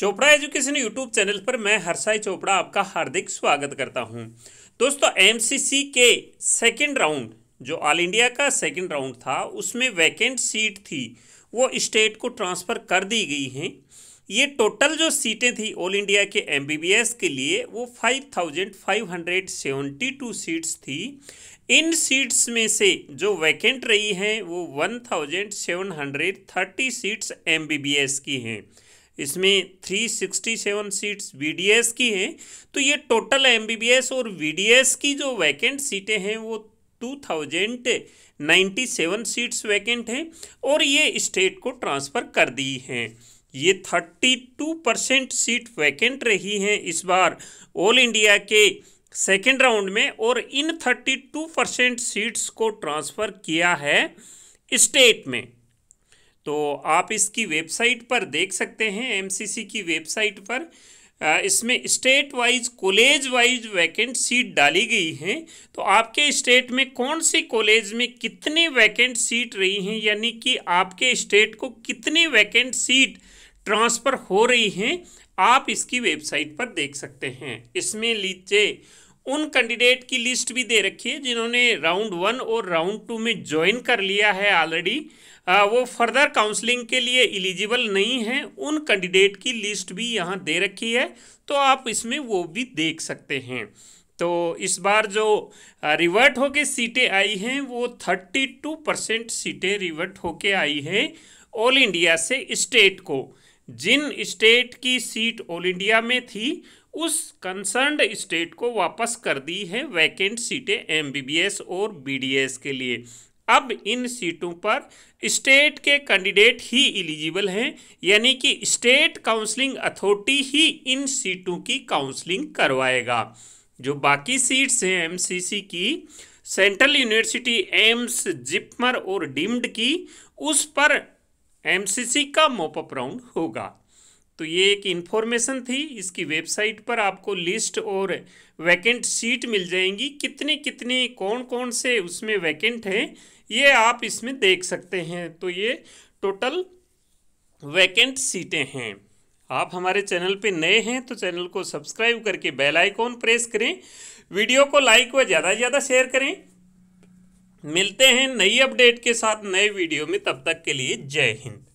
Chopra education YouTube channel पर मैं हर्षाई चोपड़ा आपका हार्दिक स्वागत करता हूं दोस्तों एमसीसी के सेकंड राउंड जो ऑल इंडिया का सेकंड राउंड था उसमें वैकेंट सीट थी वो स्टेट को ट्रांसफ़र कर दी गई हैं ये टोटल जो सीटें थी ऑल इंडिया के एमबीबीएस के लिए वो 5,572 सीट्स थी इन सीट्स में से जो वैकेंट रही हैं वो 1,730 सीट्स एमबीबीएस की हैं इसमें 367 सीट्स वीडीएस की हैं तो ये टोटल एम और वीडीएस की जो वैकेंट सीटें हैं वो 2097 सीट्स वैकेंट हैं और ये स्टेट को ट्रांसफ़र कर दी हैं ये 32 परसेंट सीट वैकेंट रही हैं इस बार ऑल इंडिया के सेकेंड राउंड में और इन 32 परसेंट सीट्स को ट्रांसफ़र किया है स्टेट में तो आप इसकी वेबसाइट पर देख सकते हैं एमसीसी की वेबसाइट पर इसमें state wise college wise vacant seat डाली गई हैं तो आपके स्टेट में कौन से कॉलेज में कितनी वैकेंट सीट रही हैं यानी कि आपके स्टेट को कितनी वैकेंट सीट ट्रांसफ़र हो रही हैं आप इसकी वेबसाइट पर देख सकते हैं इसमें लीजिए उन कैंडिडेट की लिस्ट भी दे रखी है जिन्होंने राउंड वन और राउंड टू में ज्वाइन कर लिया है ऑलरेडी वो फर्दर काउंसलिंग के लिए एलिजिबल नहीं है उन कैंडिडेट की लिस्ट भी यहाँ दे रखी है तो आप इसमें वो भी देख सकते हैं तो इस बार जो रिवर्ट होके सीटें आई हैं वो थर्टी टू परसेंट सीटें रिवर्ट होके आई हैं ऑल इंडिया से स्टेट को जिन स्टेट की सीट ऑल इंडिया में थी उस कंसर्न स्टेट को वापस कर दी है वैकेंट सीटें एमबीबीएस और बीडीएस के लिए अब इन सीटों पर स्टेट के कैंडिडेट ही इलिजिबल हैं यानी कि स्टेट काउंसलिंग अथॉरिटी ही इन सीटों की काउंसलिंग करवाएगा जो बाकी सीट्स हैं एमसीसी की सेंट्रल यूनिवर्सिटी एम्स जिपमर और डिम्ड की उस पर एमसीसी का मोपअप राउंड होगा तो ये एक इन्फॉर्मेशन थी इसकी वेबसाइट पर आपको लिस्ट और वैकेंट सीट मिल जाएंगी कितने कितने कौन कौन से उसमें वैकेंट हैं ये आप इसमें देख सकते हैं तो ये टोटल वैकेंट सीटें हैं आप हमारे चैनल पे नए हैं तो चैनल को सब्सक्राइब करके बेल आइकॉन प्रेस करें वीडियो को लाइक व ज़्यादा से ज़्यादा शेयर करें मिलते हैं नई अपडेट के साथ नए वीडियो में तब तक के लिए जय हिंद